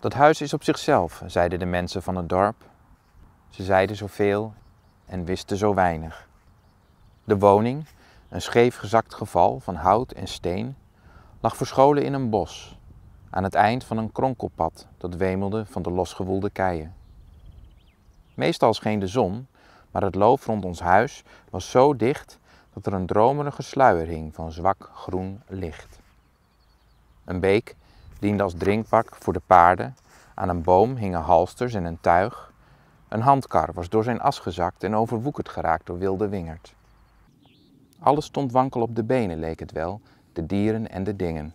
Dat huis is op zichzelf, zeiden de mensen van het dorp. Ze zeiden zoveel en wisten zo weinig. De woning, een scheef gezakt geval van hout en steen, lag verscholen in een bos, aan het eind van een kronkelpad dat wemelde van de losgewoelde keien. Meestal scheen de zon, maar het loof rond ons huis was zo dicht dat er een dromerige sluier hing van zwak groen licht. Een beek diende als drinkpak voor de paarden. Aan een boom hingen halsters en een tuig. Een handkar was door zijn as gezakt en overwoekerd geraakt door wilde wingerd. Alles stond wankel op de benen, leek het wel, de dieren en de dingen.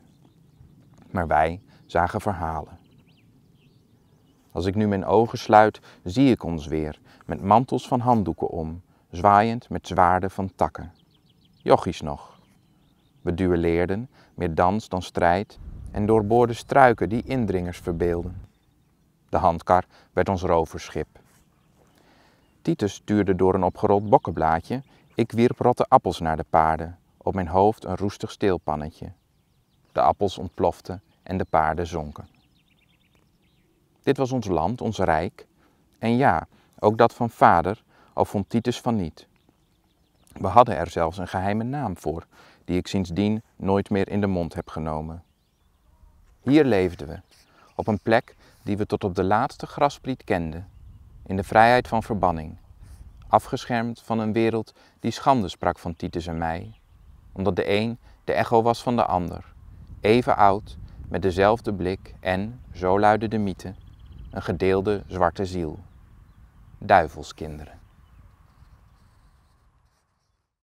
Maar wij zagen verhalen. Als ik nu mijn ogen sluit, zie ik ons weer, met mantels van handdoeken om, zwaaiend met zwaarden van takken. Jochies nog. We duelleerden, meer dans dan strijd, en doorboorde struiken die indringers verbeelden. De handkar werd ons roverschip. Titus duurde door een opgerold bokkenblaadje, ik wierp rotte appels naar de paarden, op mijn hoofd een roestig steelpannetje. De appels ontploften en de paarden zonken. Dit was ons land, ons rijk, en ja, ook dat van vader, al vond Titus van niet. We hadden er zelfs een geheime naam voor, die ik sindsdien nooit meer in de mond heb genomen. Hier leefden we, op een plek die we tot op de laatste graspriet kenden, in de vrijheid van verbanning, afgeschermd van een wereld die schande sprak van Titus en mij, omdat de een de echo was van de ander, even oud, met dezelfde blik en, zo luidde de mythe, een gedeelde zwarte ziel. Duivelskinderen.